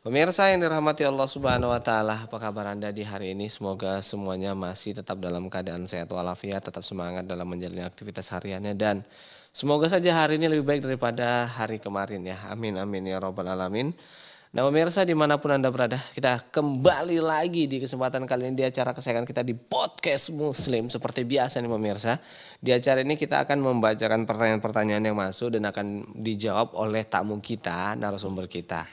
Pemirsa yang dirahmati Allah Subhanahu wa taala, apa kabar Anda di hari ini? Semoga semuanya masih tetap dalam keadaan sehat walafiat, tetap semangat dalam menjalani aktivitas hariannya dan semoga saja hari ini lebih baik daripada hari kemarin ya. Amin amin ya robbal alamin. Nah pemirsa dimanapun Anda berada, kita kembali lagi di kesempatan kali ini di acara kesayangan kita di Podcast Muslim. Seperti biasa nih pemirsa, di acara ini kita akan membacakan pertanyaan-pertanyaan yang masuk dan akan dijawab oleh tamu kita, narasumber kita.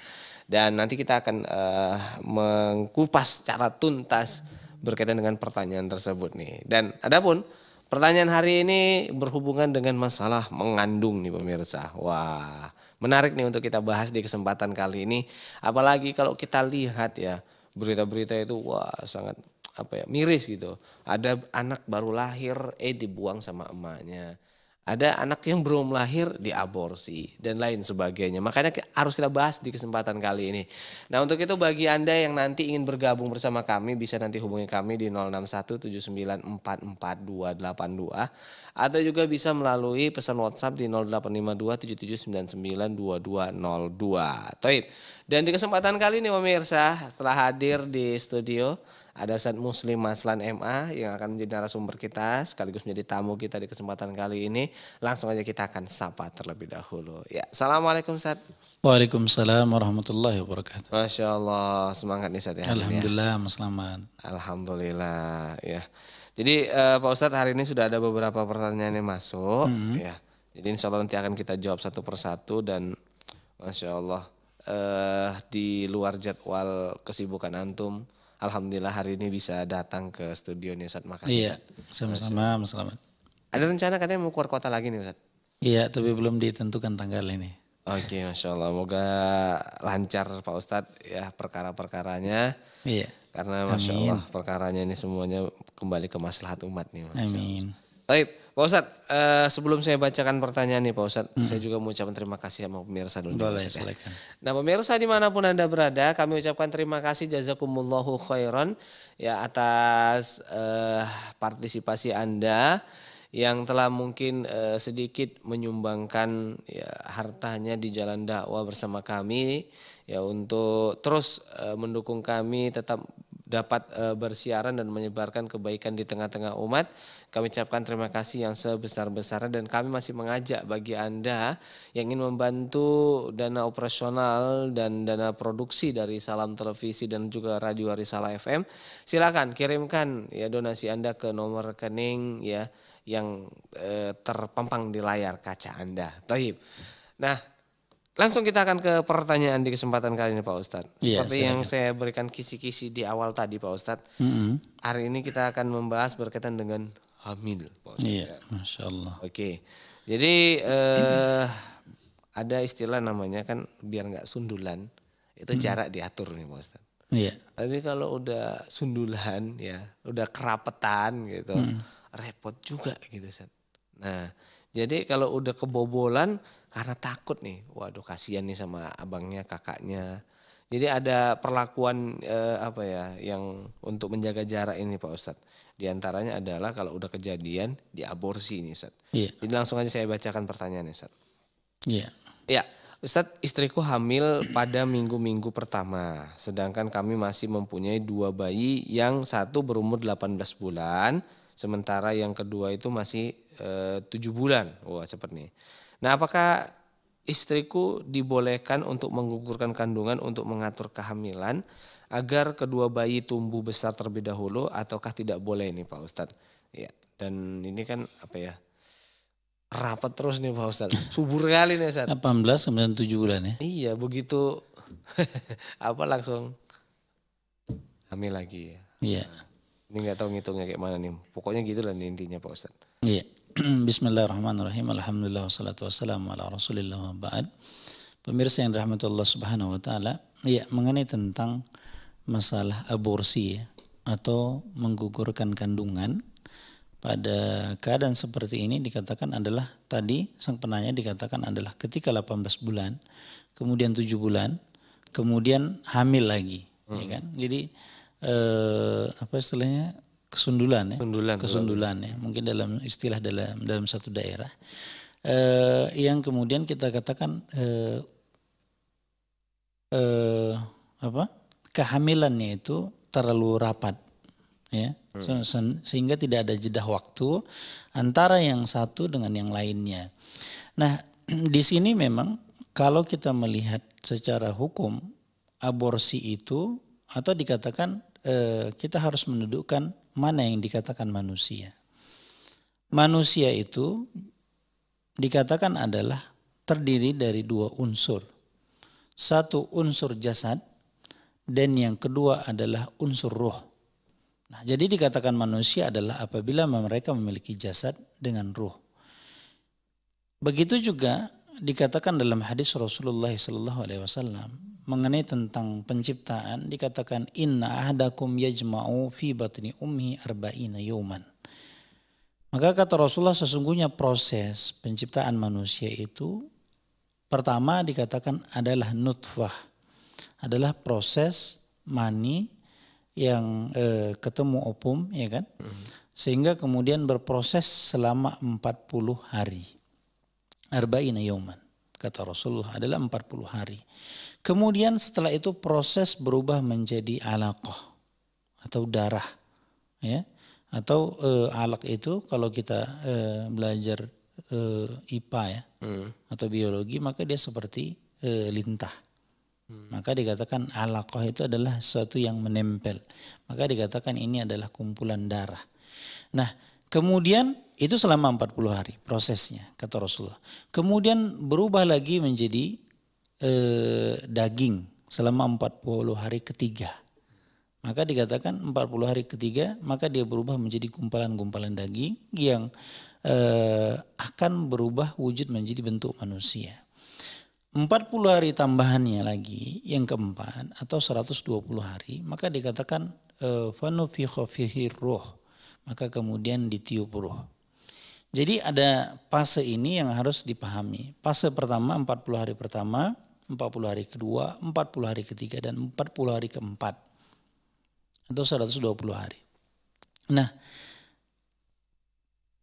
Dan nanti kita akan uh, mengkupas cara tuntas berkaitan dengan pertanyaan tersebut nih. Dan adapun pertanyaan hari ini berhubungan dengan masalah mengandung nih pemirsa. Wah, menarik nih untuk kita bahas di kesempatan kali ini. Apalagi kalau kita lihat ya berita-berita itu wah sangat apa ya miris gitu. Ada anak baru lahir eh dibuang sama emaknya. Ada anak yang belum lahir di aborsi dan lain sebagainya. Makanya harus kita bahas di kesempatan kali ini. Nah untuk itu bagi Anda yang nanti ingin bergabung bersama kami bisa nanti hubungi kami di 0617944282 atau juga bisa melalui pesan WhatsApp di 085277992202. Toib. Dan di kesempatan kali ini pemirsa telah hadir di studio ada Ustadz Muslim Maslan MA yang akan menjadi narasumber kita sekaligus menjadi tamu kita di kesempatan kali ini. Langsung aja kita akan sapa terlebih dahulu. Ya, Assalamualaikum Ustaz. Waalaikumsalam warahmatullahi wabarakatuh. Masya Allah, semangat nih Ustaz. Ya, Alhamdulillah, ya. selamat. Alhamdulillah, ya. Jadi uh, Pak Ustadz hari ini sudah ada beberapa pertanyaan yang masuk, mm -hmm. ya. Jadi insya Allah nanti akan kita jawab satu persatu dan masya Allah uh, di luar jadwal kesibukan antum alhamdulillah hari ini bisa datang ke studio nih Ustaz. Makasih. Iya, sama-sama Mas Selamat. Ada rencana katanya mau keluar kota lagi nih Ustaz? Iya, tapi belum ditentukan tanggal ini. Oke, okay, masya Allah. Moga lancar Pak Ustadz ya perkara-perkaranya. Iya. Karena masya Amin. Allah perkaranya ini semuanya kembali ke maslahat umat nih. Mas. Amin. Allah. Baik, Pak Ustadz, uh, sebelum saya bacakan pertanyaan nih Pak Ustadz, hmm. saya juga mengucapkan terima kasih sama pemirsa dulu. Boleh, ya. Nah pemirsa dimanapun Anda berada, kami ucapkan terima kasih jazakumullahu khairan ya atas uh, partisipasi Anda yang telah mungkin uh, sedikit menyumbangkan ya, hartanya di jalan dakwah bersama kami ya untuk terus uh, mendukung kami tetap dapat uh, bersiaran dan menyebarkan kebaikan di tengah-tengah umat. Kami ucapkan terima kasih yang sebesar-besarnya dan kami masih mengajak bagi Anda yang ingin membantu dana operasional dan dana produksi dari Salam Televisi dan juga Radio Arisala FM. Silakan kirimkan ya donasi Anda ke nomor rekening ya yang e, terpampang di layar kaca Anda. Tohib. Nah, Langsung kita akan ke pertanyaan di kesempatan kali ini Pak Ustadz. Iya, Seperti yang saya berikan kisi-kisi di awal tadi Pak Ustadz. Mm -hmm. Hari ini kita akan membahas berkaitan dengan hamil Pak Ustadz. Iya, ya. Masya Allah. Oke, jadi eh, ada istilah namanya kan biar nggak sundulan. Itu mm -hmm. jarak diatur nih Pak Ustadz. Iya. Tapi kalau udah sundulan ya, udah kerapetan gitu, mm -hmm. repot juga gitu Ustadz. Nah, jadi kalau udah kebobolan karena takut nih, waduh kasihan nih sama abangnya, kakaknya. Jadi ada perlakuan eh, apa ya yang untuk menjaga jarak ini Pak Ustadz. Di antaranya adalah kalau udah kejadian diaborsi ini Ustadz. Iya. Jadi langsung aja saya bacakan pertanyaannya Ustadz. Iya. Iya. Ustadz, istriku hamil pada minggu-minggu pertama, sedangkan kami masih mempunyai dua bayi yang satu berumur 18 bulan, sementara yang kedua itu masih Eh, tujuh bulan. Wah cepat nih. Nah apakah istriku dibolehkan untuk menggugurkan kandungan untuk mengatur kehamilan agar kedua bayi tumbuh besar terlebih dahulu ataukah tidak boleh nih Pak ustad? Ya dan ini kan apa ya rapat terus nih Pak ustad Subur kali nih Ustadz. 18 sembilan tujuh bulan ya. Iya begitu apa langsung hamil lagi ya. Iya. Ini nggak tahu ngitungnya kayak mana nih. Pokoknya gitulah intinya Pak Ustadz. Iya. Bismillahirrahmanirrahim. Alhamdulillah wassalatu wassalamu ala Rasulillah wa ba'd. Pemirsa yang dirahmati Allah Subhanahu wa taala, ya mengenai tentang masalah aborsi ya, atau menggugurkan kandungan pada keadaan seperti ini dikatakan adalah tadi sang penanya dikatakan adalah ketika 18 bulan, kemudian 7 bulan, kemudian hamil lagi, ya hmm. ya kan? Jadi eh, apa istilahnya? kesundulan ya. kesundulan, kesundulan ya. Mungkin dalam istilah dalam dalam satu daerah. Eh, yang kemudian kita katakan eh, eh, apa? kehamilannya itu terlalu rapat ya. Hmm. Se sehingga tidak ada jeda waktu antara yang satu dengan yang lainnya. Nah, di sini memang kalau kita melihat secara hukum aborsi itu atau dikatakan eh, kita harus mendudukkan mana yang dikatakan manusia? Manusia itu dikatakan adalah terdiri dari dua unsur. Satu unsur jasad dan yang kedua adalah unsur roh. Nah, jadi dikatakan manusia adalah apabila mereka memiliki jasad dengan roh. Begitu juga dikatakan dalam hadis Rasulullah SAW mengenai tentang penciptaan dikatakan inna ahdakum yajma'u fi batni ummi arba'ina yawman. Maka kata Rasulullah sesungguhnya proses penciptaan manusia itu pertama dikatakan adalah nutfah. Adalah proses mani yang e, ketemu opum ya kan? Mhm. Sehingga kemudian berproses selama 40 hari. Arba'ina yawman kata Rasulullah adalah 40 hari. Kemudian setelah itu proses berubah menjadi alaqah atau darah ya atau e, eh, alak itu kalau kita e, belajar e, eh, IPA ya hmm. atau biologi maka dia seperti e, lintah. Hmm. Maka dikatakan alaqah itu adalah sesuatu yang menempel. Maka dikatakan ini adalah kumpulan darah. Nah, kemudian itu selama 40 hari prosesnya kata Rasulullah. Kemudian berubah lagi menjadi e, daging selama 40 hari ketiga. Maka dikatakan 40 hari ketiga maka dia berubah menjadi gumpalan-gumpalan daging yang e, akan berubah wujud menjadi bentuk manusia. 40 hari tambahannya lagi yang keempat atau 120 hari maka dikatakan eh, fanufikha fihi ruh maka kemudian ditiup ruh jadi ada fase ini yang harus dipahami. Fase pertama 40 hari pertama, 40 hari kedua, 40 hari ketiga dan 40 hari keempat. Atau 120 hari. Nah,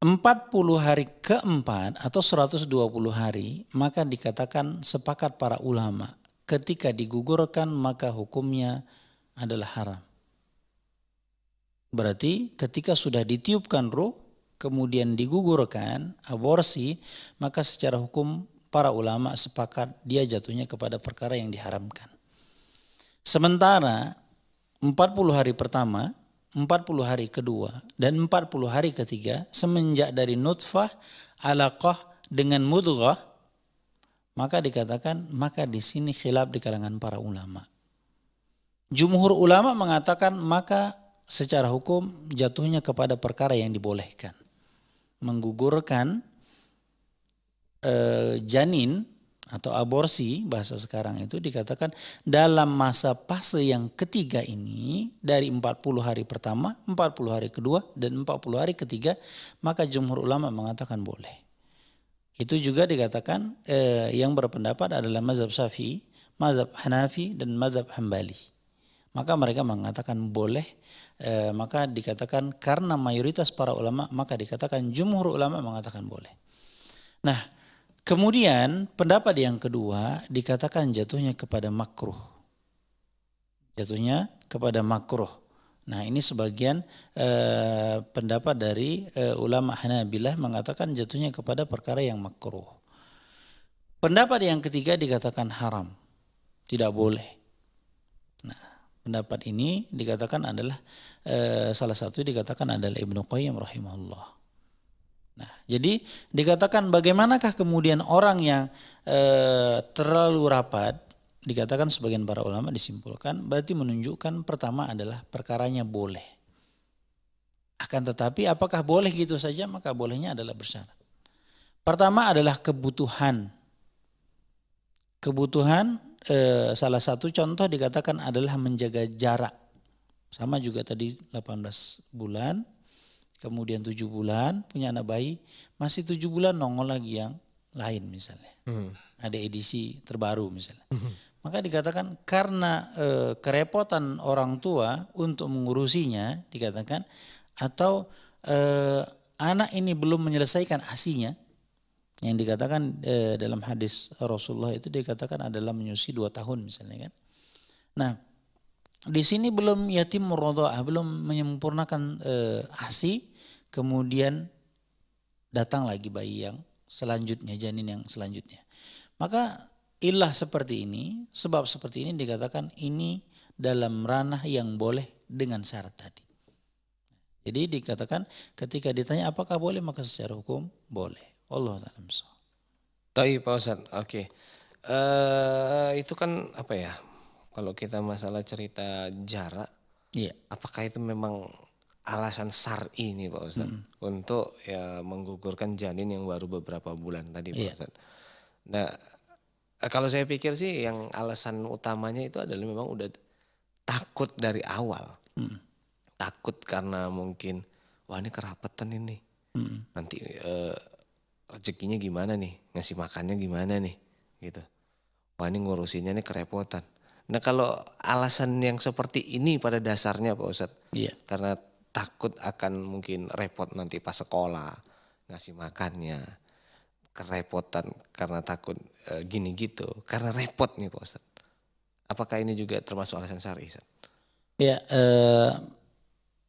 40 hari keempat atau 120 hari maka dikatakan sepakat para ulama ketika digugurkan maka hukumnya adalah haram. Berarti ketika sudah ditiupkan ruh kemudian digugurkan aborsi, maka secara hukum para ulama sepakat dia jatuhnya kepada perkara yang diharamkan. Sementara 40 hari pertama, 40 hari kedua, dan 40 hari ketiga semenjak dari nutfah, alaqah dengan mudghah maka dikatakan maka di sini khilaf di kalangan para ulama. Jumhur ulama mengatakan maka secara hukum jatuhnya kepada perkara yang dibolehkan menggugurkan e, janin atau aborsi bahasa sekarang itu dikatakan dalam masa fase yang ketiga ini dari 40 hari pertama, 40 hari kedua dan 40 hari ketiga maka jumhur ulama mengatakan boleh. Itu juga dikatakan eh, yang berpendapat adalah mazhab Syafi'i, mazhab Hanafi dan mazhab Hambali. Maka mereka mengatakan boleh e, maka dikatakan karena mayoritas para ulama maka dikatakan jumhur ulama mengatakan boleh. Nah, kemudian pendapat yang kedua dikatakan jatuhnya kepada makruh. Jatuhnya kepada makruh. Nah ini sebagian eh, pendapat dari eh, ulama Hanabilah mengatakan jatuhnya kepada perkara yang makruh. Pendapat yang ketiga dikatakan haram, tidak boleh pendapat ini dikatakan adalah e, salah satu dikatakan adalah Ibnu Qayyim rahimahullah. Nah, jadi dikatakan bagaimanakah kemudian orang yang e, terlalu rapat dikatakan sebagian para ulama disimpulkan berarti menunjukkan pertama adalah perkaranya boleh. Akan tetapi apakah boleh gitu saja maka bolehnya adalah bersyarat. Pertama adalah kebutuhan. Kebutuhan Eh, salah satu contoh dikatakan adalah menjaga jarak. Sama juga tadi 18 bulan, kemudian 7 bulan punya anak bayi, masih 7 bulan nongol lagi yang lain misalnya. Hmm. Ada edisi terbaru misalnya. Hmm. Maka dikatakan karena e, kerepotan orang tua untuk mengurusinya dikatakan atau e, anak ini belum menyelesaikan asinya, yang dikatakan e, dalam hadis Rasulullah itu dikatakan adalah menyusui dua tahun misalnya kan. Nah di sini belum yatim murodoah belum menyempurnakan e, asi kemudian datang lagi bayi yang selanjutnya janin yang selanjutnya. Maka ilah seperti ini, sebab seperti ini dikatakan ini dalam ranah yang boleh dengan syarat tadi. Jadi dikatakan ketika ditanya apakah boleh maka secara hukum boleh. Allah alam Tapi Pak Ustadz, oke. Okay. Uh, eh, itu kan apa ya? Kalau kita masalah cerita jarak, iya. apakah itu memang alasan sar ini Pak Ustadz mm. untuk ya menggugurkan janin yang baru beberapa bulan tadi Pak yeah. Ustadz? Nah, eh, kalau saya pikir sih yang alasan utamanya itu adalah memang udah takut dari awal. Mm. Takut karena mungkin wah ini kerapetan ini. Mm. Nanti uh, rezekinya gimana nih, ngasih makannya gimana nih, gitu. Wah ini ngurusinnya nih kerepotan. Nah kalau alasan yang seperti ini pada dasarnya Pak Ustadz, iya. karena takut akan mungkin repot nanti pas sekolah, ngasih makannya, kerepotan karena takut e, gini gitu, karena repot nih Pak Ustadz. Apakah ini juga termasuk alasan syari? Ustadz? Ya, eh,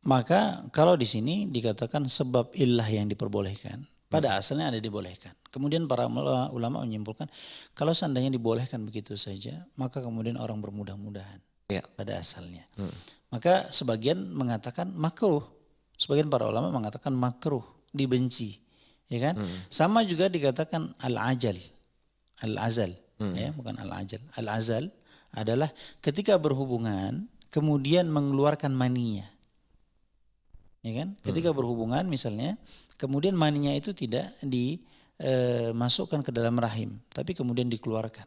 maka kalau di sini dikatakan sebab ilah yang diperbolehkan. Pada asalnya ada dibolehkan. Kemudian para ulama menyimpulkan kalau seandainya dibolehkan begitu saja, maka kemudian orang bermudah-mudahan ya. pada asalnya. Hmm. Maka sebagian mengatakan makruh, sebagian para ulama mengatakan makruh, dibenci, ya kan? Hmm. Sama juga dikatakan al-ajal, al-azal, hmm. ya bukan al-ajal, al-azal adalah ketika berhubungan kemudian mengeluarkan maninya, ya kan? Ketika hmm. berhubungan misalnya Kemudian maninya itu tidak dimasukkan eh, ke dalam rahim, tapi kemudian dikeluarkan.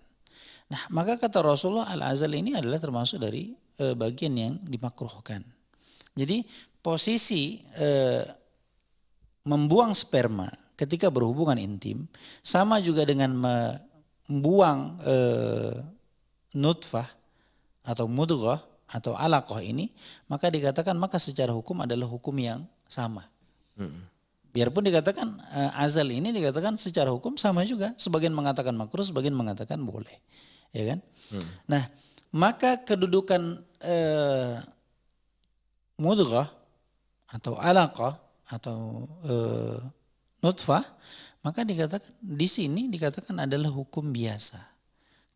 Nah, maka kata Rasulullah al-azal ini adalah termasuk dari eh, bagian yang dimakruhkan. Jadi posisi eh, membuang sperma ketika berhubungan intim sama juga dengan membuang nutfah atau mudghah atau alaqah ini, maka dikatakan maka secara hukum adalah hukum yang sama. -hmm biarpun dikatakan eh, azal ini dikatakan secara hukum sama juga sebagian mengatakan makruh sebagian mengatakan boleh ya kan hmm. nah maka kedudukan eh, mudghah atau alaqah atau eh, nutfah maka dikatakan di sini dikatakan adalah hukum biasa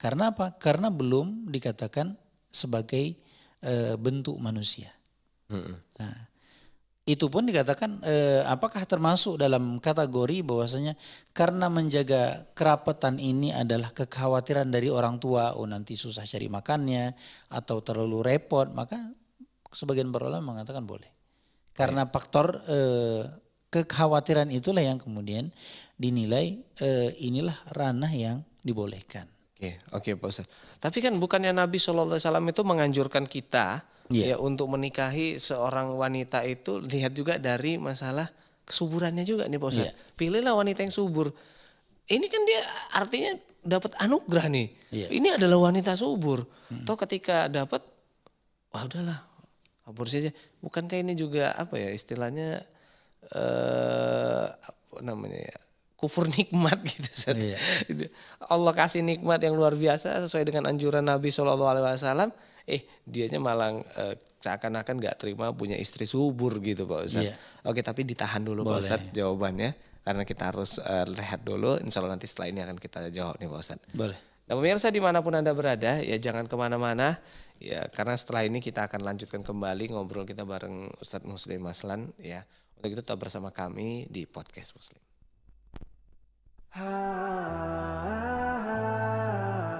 karena apa karena belum dikatakan sebagai eh, bentuk manusia hmm. nah itu pun dikatakan eh, apakah termasuk dalam kategori bahwasanya karena menjaga kerapatan ini adalah kekhawatiran dari orang tua oh nanti susah cari makannya atau terlalu repot maka sebagian berulang mengatakan boleh karena faktor eh, kekhawatiran itulah yang kemudian dinilai eh, inilah ranah yang dibolehkan. Oke, oke Pak Ustaz. Tapi kan bukannya Nabi Shallallahu alaihi wasallam itu menganjurkan kita yeah. ya untuk menikahi seorang wanita itu lihat juga dari masalah kesuburannya juga nih Pak yeah. Pilihlah wanita yang subur. Ini kan dia artinya dapat anugerah nih. Yeah. Ini adalah wanita subur. Hmm. Toh ketika dapat wah udahlah aborsi aja. Bukankah ini juga apa ya istilahnya eh apa namanya ya? kufur nikmat gitu Iya. Allah kasih nikmat yang luar biasa sesuai dengan anjuran Nabi Shallallahu alaihi wasallam eh dianya malang, eh, seakan-akan nggak terima punya istri subur gitu Pak Ustad. Yeah. Oke tapi ditahan dulu Boleh. Pak Ustad. jawabannya karena kita harus uh, rehat dulu. Insya Allah nanti setelah ini akan kita jawab nih Pak Ustad. Boleh. Nah pemirsa dimanapun anda berada ya jangan kemana-mana ya karena setelah ini kita akan lanjutkan kembali ngobrol kita bareng Ustadz Muslim Maslan ya. Untuk itu tetap bersama kami di podcast Muslim. Ha, ha, ha.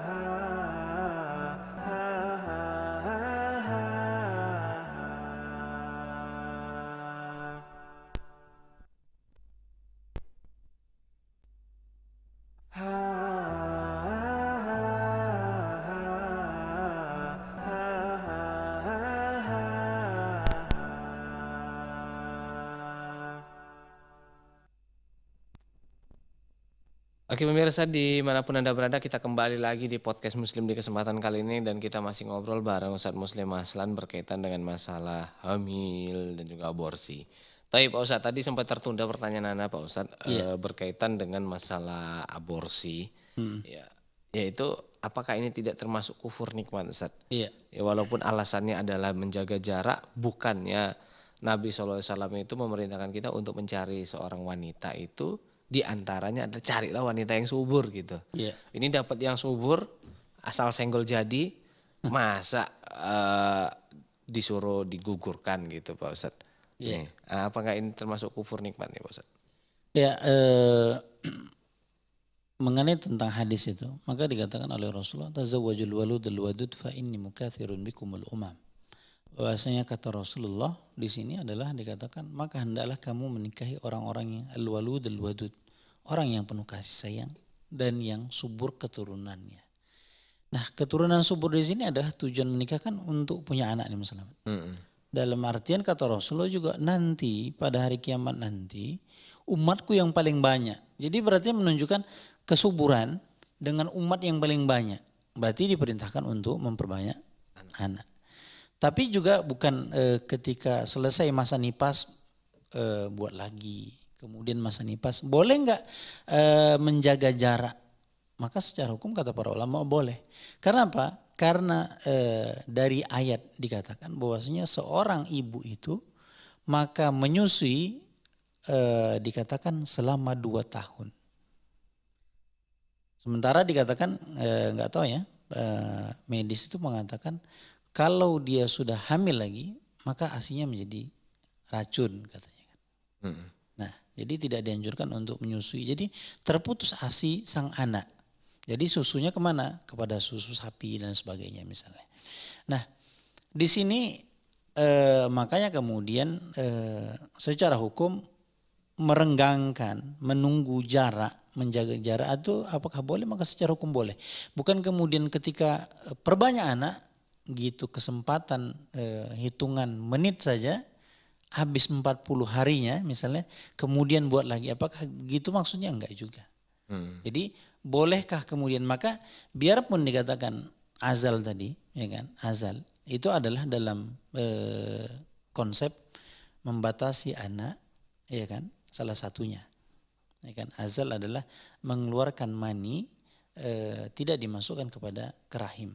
Oke pemirsa dimanapun Anda berada kita kembali lagi di podcast Muslim di kesempatan kali ini dan kita masih ngobrol bareng Ustadz Muslim Aslan berkaitan dengan masalah hamil dan juga aborsi. Tapi Pak Ustadz tadi sempat tertunda pertanyaan Anda Pak Ustadz yeah. Iya. e, berkaitan dengan masalah aborsi. Hmm. Ya, yaitu apakah ini tidak termasuk kufur nikmat Ustadz? Iya. Ya, walaupun alasannya adalah menjaga jarak bukannya Nabi SAW itu memerintahkan kita untuk mencari seorang wanita itu di antaranya adalah carilah wanita yang subur gitu. Yeah. Ini dapat yang subur asal senggol jadi masa uh, disuruh digugurkan gitu Pak Ustaz. Yeah. Nih, apakah ini termasuk kufur nikmat nih Pak Ustaz? Ya eh, mengenai tentang hadis itu maka dikatakan oleh Rasulullah tazawwajul waludul wadud fa inni mukathirun bikumul umam bahwasanya kata Rasulullah di sini adalah dikatakan maka hendaklah kamu menikahi orang-orang yang al-walud al-wadud, orang yang penuh kasih sayang dan yang subur keturunannya. Nah, keturunan subur di sini adalah tujuan menikah kan untuk punya anak nih misalnya. Mm -hmm. Dalam artian kata Rasulullah juga nanti pada hari kiamat nanti umatku yang paling banyak. Jadi berarti menunjukkan kesuburan dengan umat yang paling banyak. Berarti diperintahkan untuk memperbanyak anak. Tapi juga bukan e, ketika selesai masa nipas e, buat lagi. Kemudian masa nipas boleh nggak e, menjaga jarak? Maka secara hukum kata para ulama boleh. Karena apa? Karena e, dari ayat dikatakan bahwasanya seorang ibu itu maka menyusui e, dikatakan selama dua tahun. Sementara dikatakan nggak e, tahu ya e, medis itu mengatakan kalau dia sudah hamil lagi, maka asinya menjadi racun katanya. Hmm. Nah, jadi tidak dianjurkan untuk menyusui. Jadi terputus asi sang anak. Jadi susunya kemana? Kepada susu sapi dan sebagainya misalnya. Nah, di sini eh, makanya kemudian eh, secara hukum merenggangkan, menunggu jarak, menjaga jarak itu apakah boleh? Maka secara hukum boleh. Bukan kemudian ketika eh, perbanyak anak gitu kesempatan e, hitungan menit saja habis 40 harinya misalnya kemudian buat lagi apakah gitu maksudnya enggak juga. Hmm. Jadi bolehkah kemudian maka biarpun dikatakan azal tadi ya kan azal itu adalah dalam e, konsep membatasi anak ya kan salah satunya ya kan azal adalah mengeluarkan mani e, eh, tidak dimasukkan kepada kerahim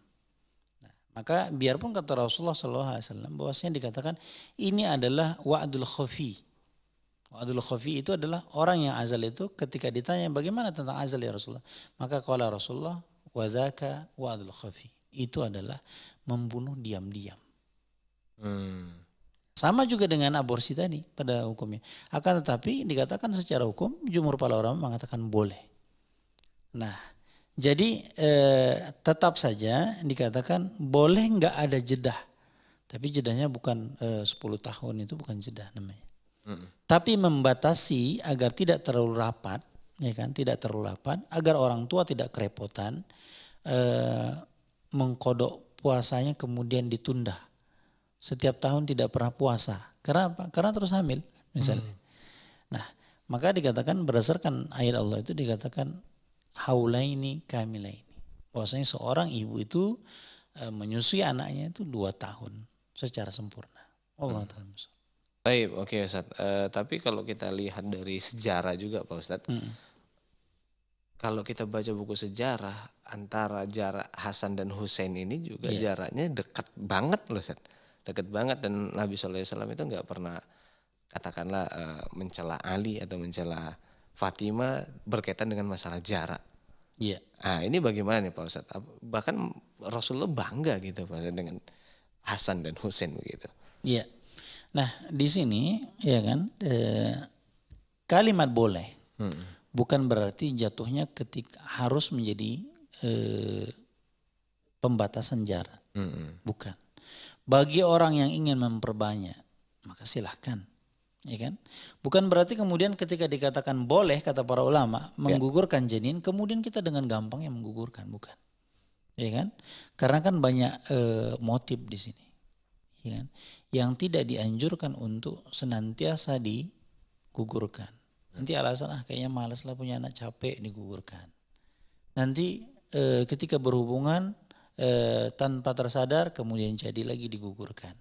maka biarpun kata Rasulullah Alaihi Wasallam bahwasanya dikatakan ini adalah waadul khafi. waadul khafi itu adalah orang yang azal itu ketika ditanya bagaimana tentang azal ya Rasulullah. Maka kala Rasulullah wadaka waadul khafi. Itu adalah membunuh diam-diam. Hmm. Sama juga dengan aborsi tadi pada hukumnya. Akan tetapi dikatakan secara hukum jumur para orang mengatakan boleh. Nah, jadi eh, tetap saja dikatakan boleh nggak ada jeda, tapi jedahnya bukan eh, 10 tahun itu bukan jeda namanya. Mm. Tapi membatasi agar tidak terlalu rapat, ya kan, tidak terlalu rapat, agar orang tua tidak kerepotan eh, mengkodok puasanya kemudian ditunda. Setiap tahun tidak pernah puasa. Karena apa? Karena terus hamil misalnya. Mm. Nah, maka dikatakan berdasarkan ayat Allah itu dikatakan haulaini kamilaini. Bahwasanya seorang ibu itu e, menyusui anaknya itu dua tahun secara sempurna. Allah hmm. taala. Baik, oke okay, Ustaz. E, tapi kalau kita lihat dari sejarah juga Pak Ustaz. Hmm. Kalau kita baca buku sejarah antara jarak Hasan dan Hussein ini juga yeah. jaraknya dekat banget loh Ustaz. Dekat banget dan Nabi SAW itu nggak pernah katakanlah e, mencela Ali atau mencela Fatima berkaitan dengan masalah jarak. Iya. Nah ini bagaimana nih Pak Ustadz? Bahkan Rasulullah bangga gitu Pak Ustadz dengan Hasan dan Husain begitu. Iya. Nah di sini ya kan e, kalimat boleh hmm. bukan berarti jatuhnya ketika harus menjadi e, pembatasan jarak. Hmm. Bukan. Bagi orang yang ingin memperbanyak maka silahkan ya kan? Bukan berarti kemudian ketika dikatakan boleh kata para ulama ya. menggugurkan janin, kemudian kita dengan gampang yang menggugurkan, bukan? Ya kan? Karena kan banyak e, motif di sini, ya kan? Yang tidak dianjurkan untuk senantiasa digugurkan. Nanti alasan ah kayaknya malas lah punya anak capek digugurkan. Nanti e, ketika berhubungan e, tanpa tersadar kemudian jadi lagi digugurkan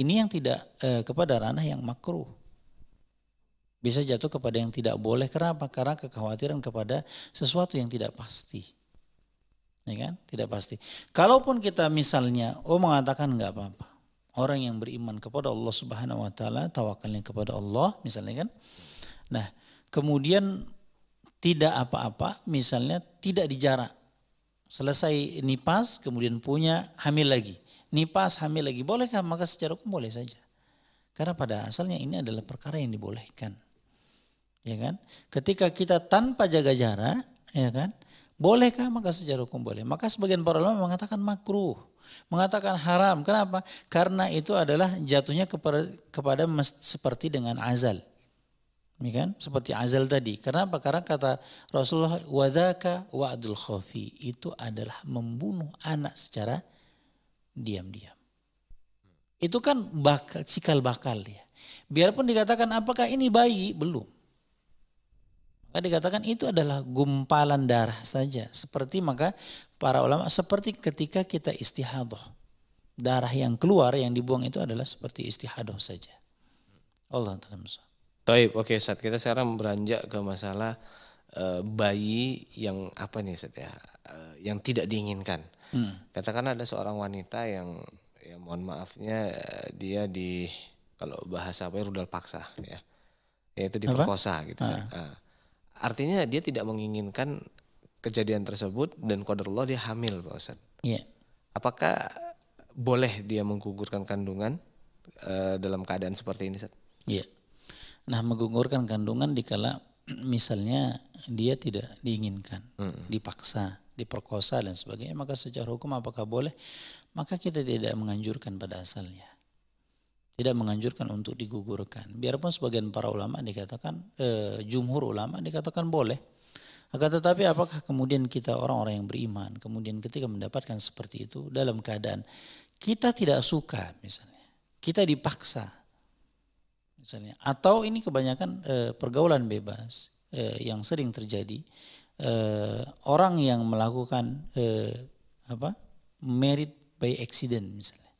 ini yang tidak eh, kepada ranah yang makruh. Bisa jatuh kepada yang tidak boleh. Kenapa? Karena kekhawatiran kepada sesuatu yang tidak pasti. Ya kan? Tidak pasti. Kalaupun kita misalnya, oh mengatakan nggak apa-apa. Orang yang beriman kepada Allah Subhanahu wa taala, tawakalnya kepada Allah, misalnya kan. Nah, kemudian tidak apa-apa, misalnya tidak dijarak. Selesai nipas, kemudian punya hamil lagi nipas hamil lagi bolehkah? Maka secara hukum boleh saja. Karena pada asalnya ini adalah perkara yang dibolehkan. Ya kan? Ketika kita tanpa jaga jarak, ya kan? Bolehkah? Maka secara hukum boleh. Maka sebagian para ulama mengatakan makruh. Mengatakan haram. Kenapa? Karena itu adalah jatuhnya kepada, kepada seperti dengan azal. Ya kan? Seperti azal tadi. Karena apa? Karena kata Rasulullah, wadaka wa'adul khafi. Itu adalah membunuh anak secara diam-diam. Itu kan bakal, cikal bakal dia. Biarpun dikatakan apakah ini bayi, belum. Maka dikatakan itu adalah gumpalan darah saja. Seperti maka para ulama, seperti ketika kita istihadoh. Darah yang keluar, yang dibuang itu adalah seperti istihadoh saja. Allah Ta'ala Taib, oke okay, saat Kita sekarang beranjak ke masalah uh, bayi yang apa nih Ustaz ya? Uh, yang tidak diinginkan Hmm. Katakan ada seorang wanita yang ya mohon maafnya dia di kalau bahasa apa ya rudal paksa ya. itu diperkosa apa? gitu. Ah. ah. Artinya dia tidak menginginkan kejadian tersebut dan qadarullah dia hamil Pak Ustaz. Iya. Yeah. Apakah boleh dia menggugurkan kandungan uh, dalam keadaan seperti ini Ustaz? Iya. Yeah. Nah, menggugurkan kandungan dikala misalnya dia tidak diinginkan, hmm. dipaksa, diperkosa dan sebagainya, maka secara hukum apakah boleh? Maka kita tidak menganjurkan pada asalnya. Tidak menganjurkan untuk digugurkan. Biarpun sebagian para ulama dikatakan, eh, jumhur ulama dikatakan boleh. Akan tetapi apakah kemudian kita orang-orang yang beriman, kemudian ketika mendapatkan seperti itu dalam keadaan kita tidak suka misalnya, kita dipaksa, misalnya atau ini kebanyakan e, pergaulan bebas e, yang sering terjadi e, orang yang melakukan e, apa merit by accident misalnya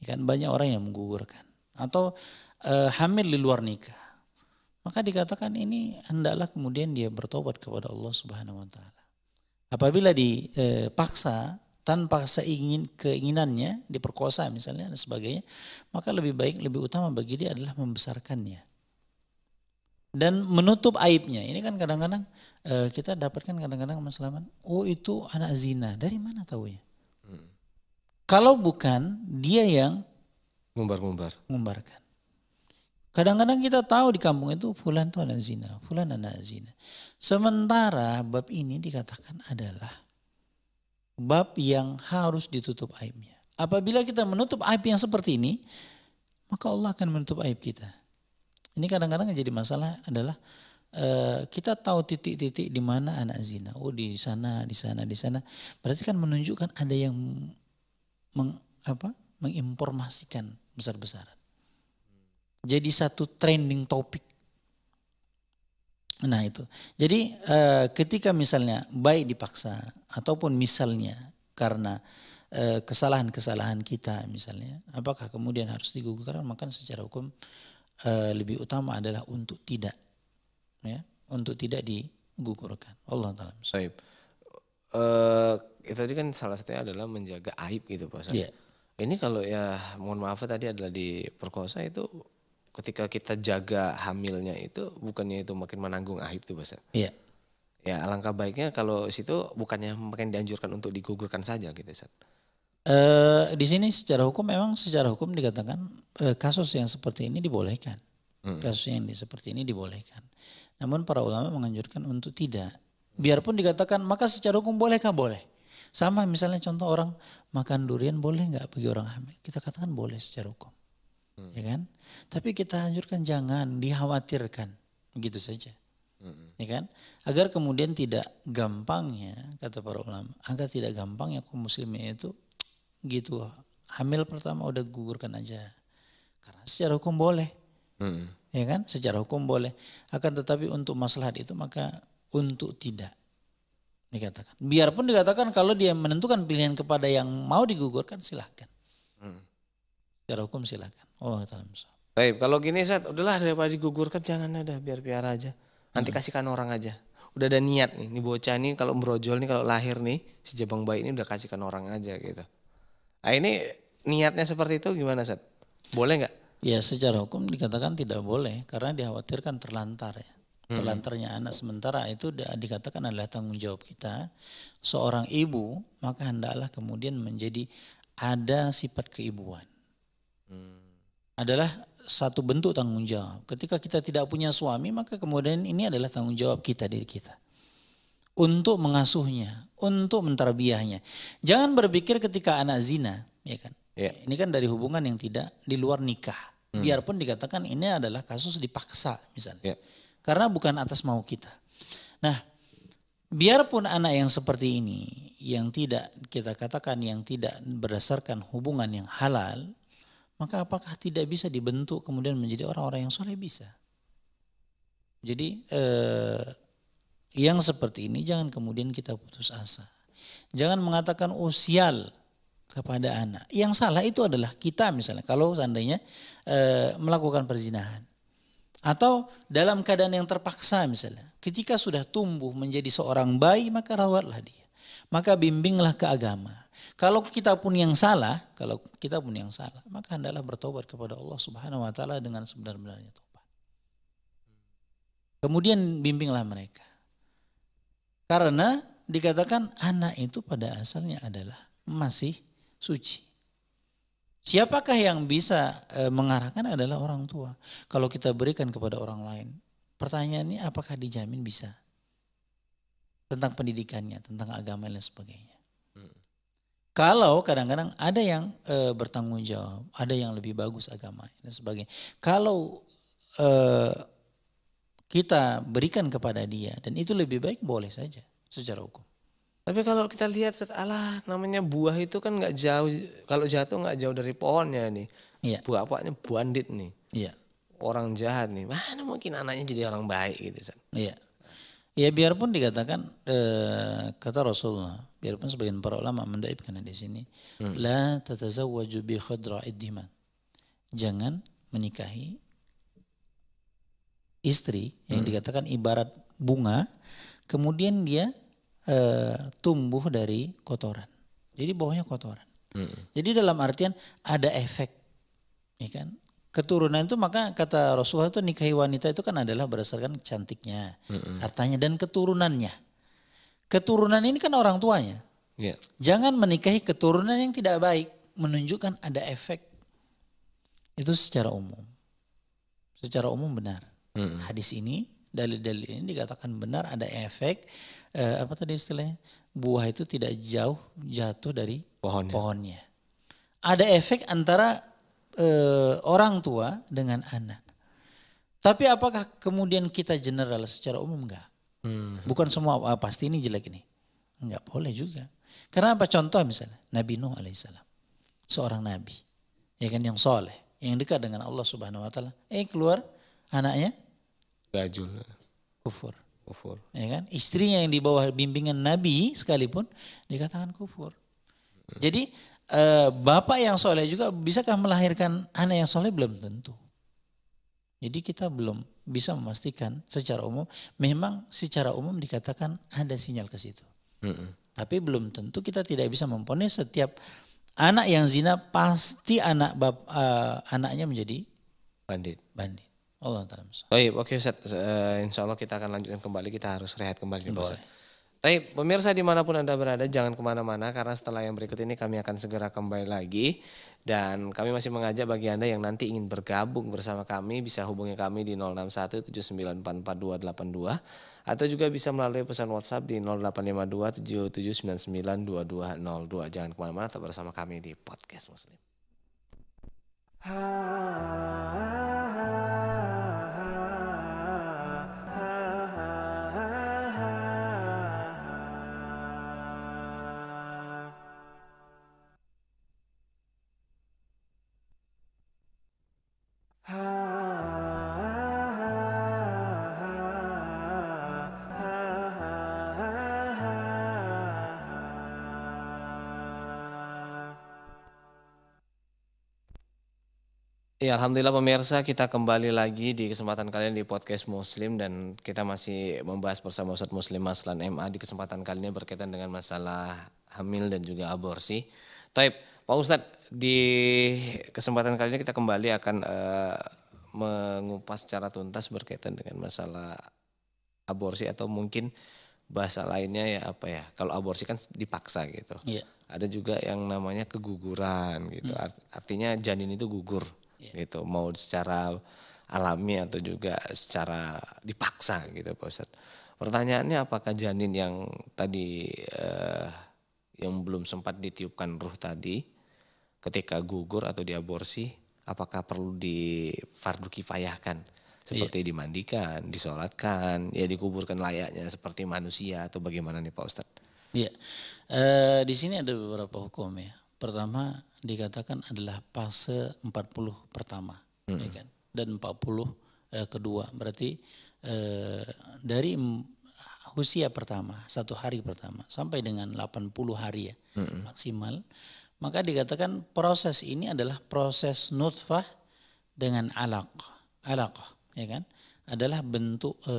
ya kan banyak orang yang menggugurkan atau e, hamil di luar nikah maka dikatakan ini hendaklah kemudian dia bertobat kepada Allah Subhanahu wa taala apabila dipaksa tanpa seingin keinginannya diperkosa misalnya dan sebagainya, maka lebih baik lebih utama bagi dia adalah membesarkannya dan menutup aibnya. Ini kan kadang-kadang eh, kita dapatkan kadang-kadang masalah, oh itu anak zina, dari mana tahunya? Hmm. Kalau bukan dia yang ngumbar-ngumbar, ngumbarkan. Kadang-kadang kita tahu di kampung itu fulan itu anak zina, fulan anak zina. Sementara bab ini dikatakan adalah bab yang harus ditutup aibnya. Apabila kita menutup aib yang seperti ini, maka Allah akan menutup aib kita. Ini kadang-kadang yang jadi masalah adalah uh, kita tahu titik-titik di mana anak zina. Oh di sana, di sana, di sana. Berarti kan menunjukkan ada yang meng, apa, menginformasikan besar-besaran. Jadi satu trending topik Nah itu. Jadi e, ketika misalnya baik dipaksa ataupun misalnya karena eh, kesalahan-kesalahan kita misalnya, apakah kemudian harus digugurkan? Maka secara hukum e, lebih utama adalah untuk tidak, ya, untuk tidak digugurkan. Allah taala. Saib. E, itu tadi kan salah satunya adalah menjaga aib gitu pak. Yeah. Ini kalau ya mohon maaf tadi adalah diperkosa itu ketika kita jaga hamilnya itu bukannya itu makin menanggung aib tuh bahasa. Ya? Iya. Ya alangkah baiknya kalau situ bukannya makin dianjurkan untuk digugurkan saja gitu Ustaz. Eh, di sini secara hukum memang secara hukum dikatakan e, kasus yang seperti ini dibolehkan. Hmm. Kasus yang seperti ini dibolehkan. Namun para ulama menganjurkan untuk tidak. Biarpun dikatakan maka secara hukum bolehkah boleh. Sama misalnya contoh orang makan durian boleh nggak bagi orang hamil? Kita katakan boleh secara hukum hmm. ya kan? Tapi kita anjurkan jangan dikhawatirkan, begitu saja, hmm. ya kan? Agar kemudian tidak gampangnya, kata para ulama, agar tidak gampangnya kaum muslimin itu gitu hamil pertama udah gugurkan aja, karena secara hukum boleh, hmm. ya kan? Secara hukum boleh, akan tetapi untuk maslahat itu maka untuk tidak dikatakan. Biarpun dikatakan kalau dia menentukan pilihan kepada yang mau digugurkan silahkan. Secara hukum silakan. Allah taala Baik, kalau gini saat udahlah daripada digugurkan jangan ada, biar biar aja. Nanti hmm. kasihkan orang aja. Udah ada niat nih, nih bocah nih kalau merojol nih kalau lahir nih si jabang bayi ini udah kasihkan orang aja gitu. Nah, ini niatnya seperti itu gimana saat? Boleh nggak? Ya secara hukum dikatakan tidak boleh karena dikhawatirkan terlantar ya. Hmm. Terlantarnya anak sementara itu dikatakan adalah tanggung jawab kita. Seorang ibu maka hendaklah kemudian menjadi ada sifat keibuan adalah satu bentuk tanggung jawab. Ketika kita tidak punya suami, maka kemudian ini adalah tanggung jawab kita diri kita. Untuk mengasuhnya, untuk mentarbiahnya. Jangan berpikir ketika anak zina, ya kan? Ya. Ini kan dari hubungan yang tidak di luar nikah. Hmm. Biarpun dikatakan ini adalah kasus dipaksa misalnya. Ya. Karena bukan atas mau kita. Nah, biarpun anak yang seperti ini yang tidak kita katakan yang tidak berdasarkan hubungan yang halal maka apakah tidak bisa dibentuk kemudian menjadi orang-orang yang soleh bisa? Jadi eh, yang seperti ini jangan kemudian kita putus asa. Jangan mengatakan usial oh, kepada anak. Yang salah itu adalah kita misalnya kalau seandainya eh, melakukan perzinahan. Atau dalam keadaan yang terpaksa misalnya. Ketika sudah tumbuh menjadi seorang bayi maka rawatlah dia. Maka bimbinglah ke agama kalau kita pun yang salah, kalau kita pun yang salah, maka hendaklah bertobat kepada Allah Subhanahu wa taala dengan sebenar-benarnya tobat. Kemudian bimbinglah mereka. Karena dikatakan anak itu pada asalnya adalah masih suci. Siapakah yang bisa e, mengarahkan adalah orang tua. Kalau kita berikan kepada orang lain, pertanyaannya apakah dijamin bisa tentang pendidikannya, tentang agama dan sebagainya. Kalau kadang-kadang ada yang e, bertanggung jawab, ada yang lebih bagus agama dan sebagainya. Kalau e, kita berikan kepada dia dan itu lebih baik boleh saja secara hukum. Tapi kalau kita lihat setelah namanya buah itu kan nggak jauh kalau jatuh nggak jauh dari pohonnya nih. Iya. Bapaknya bandit nih. Iya. Orang jahat nih. Mana mungkin anaknya jadi orang baik gitu. Iya. Ya biarpun dikatakan eh, kata Rasulullah, biarpun sebagian para ulama mendaibkan di sini, hmm. la tatazawwaju bi Jangan menikahi istri yang hmm. dikatakan ibarat bunga, kemudian dia eh, tumbuh dari kotoran. Jadi bawahnya kotoran. Hmm. Jadi dalam artian ada efek, ya kan? keturunan itu maka kata Rasulullah itu nikahi wanita itu kan adalah berdasarkan cantiknya, mm-hmm. hartanya dan keturunannya. Keturunan ini kan orang tuanya. Yeah. Jangan menikahi keturunan yang tidak baik, menunjukkan ada efek. Itu secara umum. Secara umum benar. Mm-hmm. Hadis ini, dalil-dalil ini dikatakan benar ada efek eh, apa tadi istilahnya? Buah itu tidak jauh jatuh dari pohonnya. pohonnya. Ada efek antara e, orang tua dengan anak. Tapi apakah kemudian kita general secara umum enggak? Hmm. Bukan semua ah, pasti ini jelek ini. Enggak boleh juga. Karena apa contoh misalnya Nabi Nuh alaihissalam seorang nabi ya kan yang soleh yang dekat dengan Allah Subhanahu Wa Taala eh keluar anaknya gajul kufur kufur ya kan istrinya yang di bawah bimbingan Nabi sekalipun dikatakan kufur jadi Eh, bapak yang soleh juga bisakah melahirkan anak yang soleh belum tentu. Jadi kita belum bisa memastikan secara umum. Memang secara umum dikatakan ada sinyal ke situ. Mm -hmm. Tapi belum tentu kita tidak bisa memponis setiap anak yang zina pasti anak bap, uh, anaknya menjadi bandit. Bandit. Allah taala. oke okay, Uh, eh, insya Allah kita akan lanjutkan kembali. Kita harus rehat kembali. Ustaz. Tapi pemirsa dimanapun Anda berada jangan kemana-mana karena setelah yang berikut ini kami akan segera kembali lagi. Dan kami masih mengajak bagi Anda yang nanti ingin bergabung bersama kami bisa hubungi kami di 0617944282 atau juga bisa melalui pesan WhatsApp di 085277992202. Jangan kemana-mana tetap bersama kami di Podcast Muslim. Ha, ha, ha. Ya, Alhamdulillah pemirsa kita kembali lagi di kesempatan kalian di podcast Muslim dan kita masih membahas bersama Ustadz Muslim Maslan MA di kesempatan kali ini berkaitan dengan masalah hamil dan juga aborsi. Taib, Pak Ustadz, di kesempatan kali ini kita kembali akan uh, mengupas secara tuntas berkaitan dengan masalah aborsi atau mungkin bahasa lainnya ya apa ya kalau aborsi kan dipaksa gitu yeah. ada juga yang namanya keguguran gitu mm. artinya janin itu gugur yeah. gitu mau secara alami atau juga secara dipaksa gitu pak Ustadz. pertanyaannya apakah janin yang tadi uh, yang belum sempat ditiupkan ruh tadi ketika gugur atau diaborsi apakah perlu difardu kifayahkan seperti iya. dimandikan, disolatkan, ya dikuburkan layaknya seperti manusia atau bagaimana nih Pak Ustad? Iya, e, di sini ada beberapa hukum ya. Pertama dikatakan adalah fase 40 pertama, ya -hmm. ya kan? Dan 40 e, eh, kedua. Berarti e, dari usia pertama, satu hari pertama sampai dengan 80 hari ya -hmm. maksimal maka dikatakan proses ini adalah proses nutfah dengan alaq. Alaq, ya kan? Adalah bentuk e,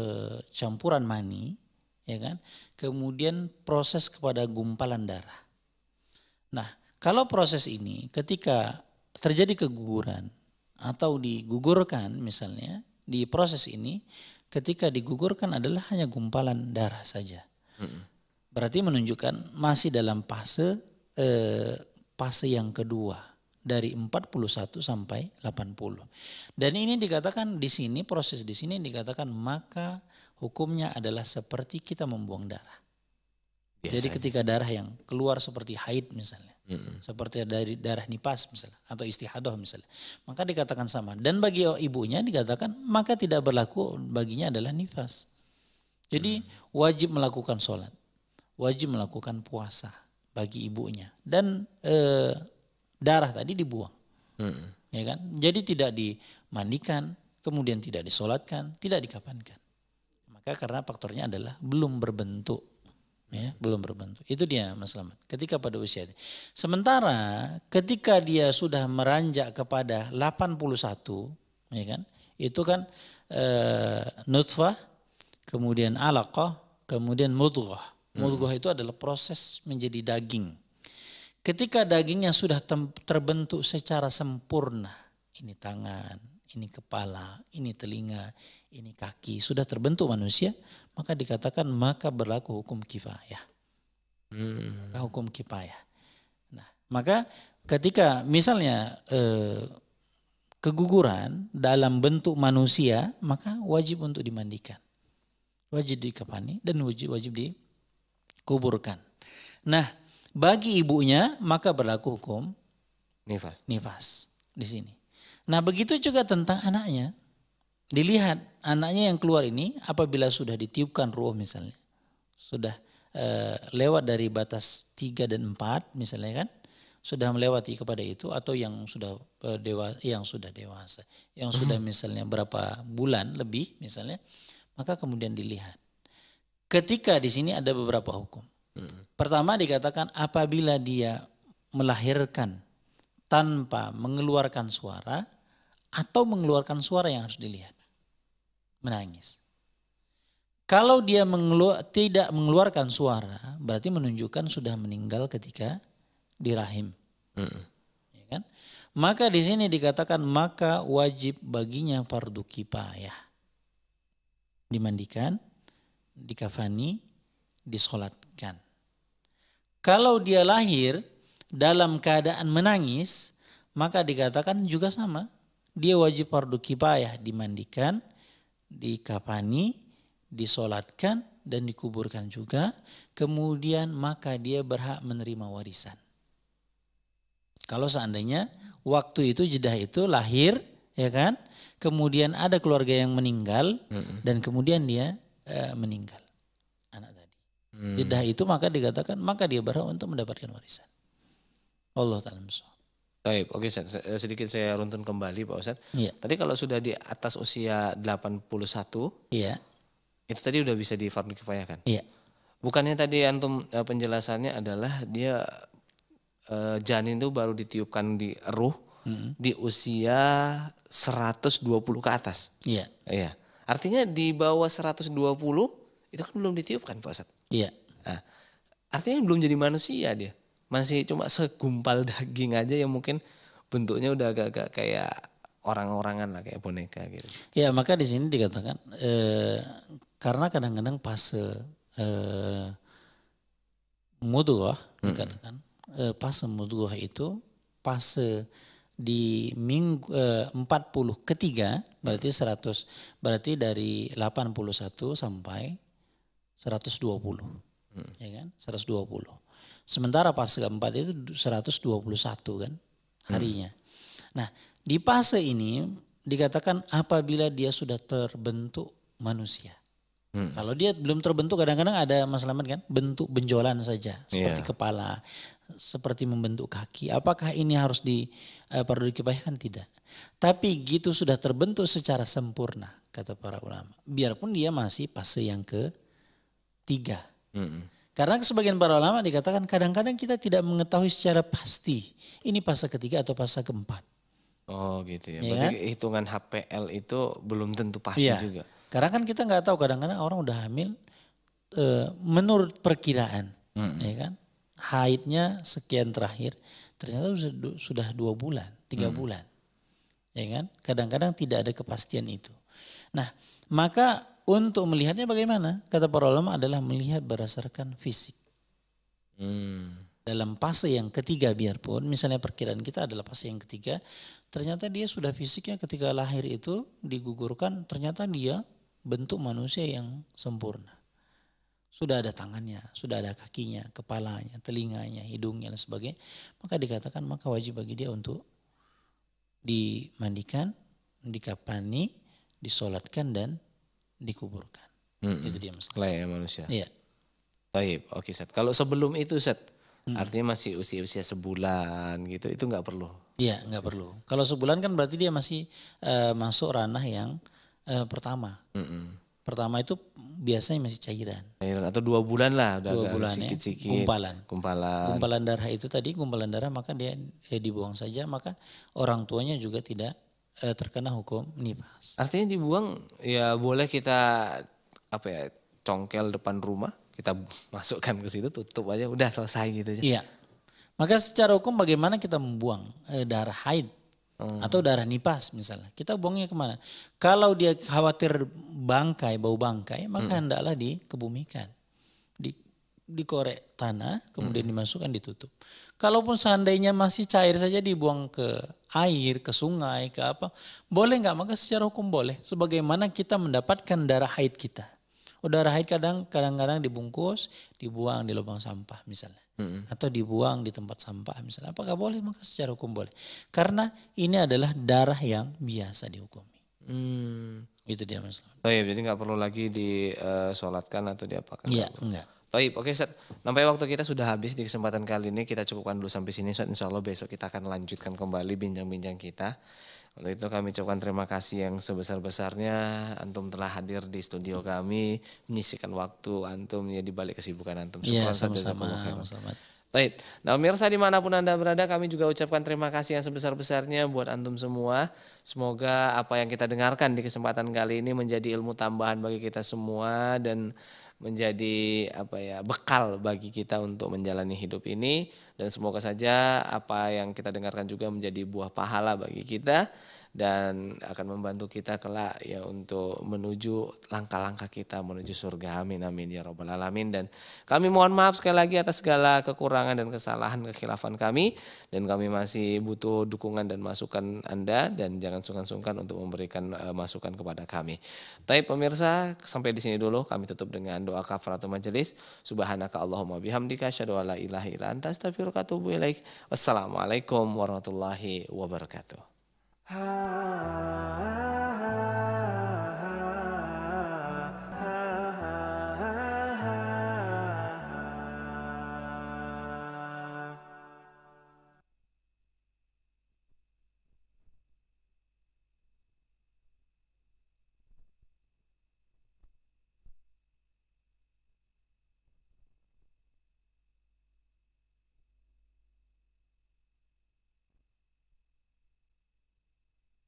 campuran mani, ya kan? Kemudian proses kepada gumpalan darah. Nah, kalau proses ini ketika terjadi keguguran atau digugurkan misalnya, di proses ini ketika digugurkan adalah hanya gumpalan darah saja. Berarti menunjukkan masih dalam fase e, fase yang kedua dari 41 sampai 80. Dan ini dikatakan di sini proses di sini dikatakan maka hukumnya adalah seperti kita membuang darah. Biasanya. Jadi ketika darah yang keluar seperti haid misalnya, mm -hmm. seperti dari darah nipas misalnya atau istihadah misalnya, maka dikatakan sama. Dan bagi ibunya dikatakan maka tidak berlaku baginya adalah nifas. Jadi mm. wajib melakukan sholat, wajib melakukan puasa bagi ibunya dan e, darah tadi dibuang hmm. ya kan jadi tidak dimandikan kemudian tidak disolatkan tidak dikapankan maka karena faktornya adalah belum berbentuk ya hmm. belum berbentuk itu dia mas Lamat. ketika pada usia itu sementara ketika dia sudah meranjak kepada 81 ya kan itu kan e, nutfah kemudian alaqah kemudian mudghah Hmm. Mulgoh itu adalah proses menjadi daging. Ketika dagingnya sudah terbentuk secara sempurna, ini tangan, ini kepala, ini telinga, ini kaki, sudah terbentuk manusia, maka dikatakan maka berlaku hukum kifayah. Hmm. hukum kifayah. Nah, maka ketika misalnya eh, keguguran dalam bentuk manusia, maka wajib untuk dimandikan. Wajib dikepani dan wajib wajib di kuburkan. Nah, bagi ibunya maka berlaku hukum nifas. Nifas di sini. Nah, begitu juga tentang anaknya. Dilihat anaknya yang keluar ini apabila sudah ditiupkan ruh misalnya. Sudah e, lewat dari batas 3 dan 4 misalnya kan sudah melewati kepada itu atau yang sudah eh, dewa yang sudah dewasa yang sudah mhm. misalnya berapa bulan lebih misalnya maka kemudian dilihat Ketika di sini ada beberapa hukum. Hmm. Pertama dikatakan apabila dia melahirkan tanpa mengeluarkan suara atau mengeluarkan suara yang harus dilihat. Menangis. Kalau dia mengelu tidak mengeluarkan suara, berarti menunjukkan sudah meninggal ketika di rahim. Hmm. Ya kan? Maka di sini dikatakan maka wajib baginya fardu kifayah. Dimandikan dikafani, disolatkan. Kalau dia lahir dalam keadaan menangis, maka dikatakan juga sama. Dia wajib fardu kifayah dimandikan, dikafani, disolatkan, dan dikuburkan juga. Kemudian maka dia berhak menerima warisan. Kalau seandainya waktu itu jedah itu lahir, ya kan? Kemudian ada keluarga yang meninggal mm -mm. dan kemudian dia Eh, meninggal anak tadi. Hmm. Jedah itu maka dikatakan maka dia berhak untuk mendapatkan warisan. Allah taala Baik, oke Ustaz. Eh, sedikit saya runtun kembali Pak Ustaz. Iya. Tadi kalau sudah di atas usia 81, iya. Itu tadi sudah bisa difardhu kifayahkan. Iya. Bukannya tadi antum eh, penjelasannya adalah dia janin itu baru ditiupkan di ruh mm -hmm. di usia 120 ke atas. Iya. Iya. Artinya di bawah 120 itu kan belum ditiupkan Pak Ustaz. Iya. Nah, artinya belum jadi manusia dia. Masih cuma segumpal daging aja yang mungkin bentuknya udah agak-agak kayak orang-orangan lah kayak boneka gitu. Iya. maka di sini dikatakan eh, karena kadang-kadang fase eh, mudghah hmm. dikatakan mm -hmm. eh, fase mudghah itu fase di minggu eh, 40 ketiga berarti 100 berarti dari 81 sampai 120. Hmm. Ya kan? 120. Sementara pas keempat itu 121 kan hmm. harinya. Hmm. Nah, di fase ini dikatakan apabila dia sudah terbentuk manusia. Hmm. Kalau dia belum terbentuk kadang-kadang ada masalah kan bentuk benjolan saja seperti yeah. kepala seperti membentuk kaki. Apakah ini harus di uh, perlu dikipayahkan tidak? Tapi gitu sudah terbentuk secara sempurna kata para ulama. Biarpun dia masih fase yang ke tiga. Mm -hmm. Karena sebagian para ulama dikatakan kadang-kadang kita tidak mengetahui secara pasti ini fase ketiga atau fase keempat. Oh gitu ya. ya Berarti kan? hitungan HPL itu belum tentu pasti ya. juga. Karena kan kita nggak tahu kadang-kadang orang udah hamil e, menurut perkiraan, mm -hmm. ya kan? haidnya sekian terakhir ternyata sudah dua bulan tiga hmm. bulan ya kan kadang-kadang tidak ada kepastian itu nah maka untuk melihatnya bagaimana kata para ulama adalah melihat berdasarkan fisik hmm. dalam fase yang ketiga biarpun misalnya perkiraan kita adalah fase yang ketiga ternyata dia sudah fisiknya ketika lahir itu digugurkan ternyata dia bentuk manusia yang sempurna sudah ada tangannya, sudah ada kakinya, kepalanya, telinganya, hidungnya dan sebagainya. Maka dikatakan maka wajib bagi dia untuk dimandikan, dikapani, disolatkan dan dikuburkan. Mm hmm Itu dia masalah. ya manusia. Iya. Baik, Oke, set. Kalau sebelum itu, set, mm. artinya masih usia-usia sebulan gitu, itu nggak perlu. Iya, nggak perlu. Kalau sebulan kan berarti dia masih uh, masuk ranah yang uh, pertama. Mm hmm pertama itu biasanya masih cairan. Cairan atau dua bulan lah udah dua bulan sikit -sikit. Ya, kumpalan. Kumpalan. Kumpalan darah itu tadi kumpalan darah maka dia ya dibuang saja maka orang tuanya juga tidak eh, terkena hukum nifas. Artinya dibuang ya boleh kita apa ya congkel depan rumah kita masukkan ke situ tutup aja udah selesai gitu aja. Iya. Maka secara hukum bagaimana kita membuang eh, darah haid Hmm. Atau darah nipas misalnya. Kita buangnya kemana? Kalau dia khawatir bangkai, bau bangkai, maka hmm. hendaklah dikebumikan. Di, dikorek tanah, kemudian hmm. dimasukkan, ditutup. Kalaupun seandainya masih cair saja dibuang ke air, ke sungai, ke apa. Boleh nggak? Maka secara hukum boleh. Sebagaimana kita mendapatkan darah haid kita. Udara haid kadang kadang-kadang dibungkus, dibuang di lubang sampah misalnya. Mm -hmm. Atau dibuang di tempat sampah misalnya. Apakah boleh? Maka secara hukum boleh. Karena ini adalah darah yang biasa dihukumi. Hmm. Itu dia Mas. Oh iya, jadi nggak perlu lagi disolatkan eh, atau diapakan. Iya, enggak. Baik, oke Ustaz. Sampai waktu kita sudah habis di kesempatan kali ini kita cukupkan dulu sampai sini Ustaz. Insya Allah besok kita akan lanjutkan kembali bincang-bincang kita. Untuk itu kami ucapkan terima kasih yang sebesar-besarnya Antum telah hadir di studio kami Menyisikan waktu Antum ya di balik kesibukan Antum Iya ya, sama-sama, Baik, nah pemirsa dimanapun Anda berada kami juga ucapkan terima kasih yang sebesar-besarnya buat Antum semua. Semoga apa yang kita dengarkan di kesempatan kali ini menjadi ilmu tambahan bagi kita semua dan menjadi apa ya bekal bagi kita untuk menjalani hidup ini dan semoga saja apa yang kita dengarkan juga menjadi buah pahala bagi kita dan akan membantu kita kelak ya untuk menuju langkah-langkah kita menuju surga. Amin amin ya robbal alamin dan kami mohon maaf sekali lagi atas segala kekurangan dan kesalahan kekhilafan kami dan kami masih butuh dukungan dan masukan Anda dan jangan sungkan-sungkan untuk memberikan uh, masukan kepada kami. Tapi pemirsa sampai di sini dulu kami tutup dengan doa kafaratul majelis. Subhanaka Allahumma bihamdika asyhadu an la ilaha illa anta Wassalamualaikum warahmatullahi wabarakatuh. ha, ha, ha.